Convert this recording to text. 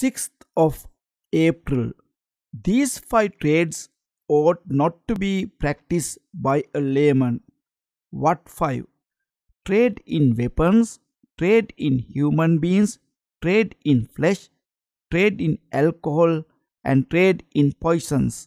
6th of April. These five trades ought not to be practiced by a layman. What five? Trade in weapons, trade in human beings, trade in flesh, trade in alcohol, and trade in poisons.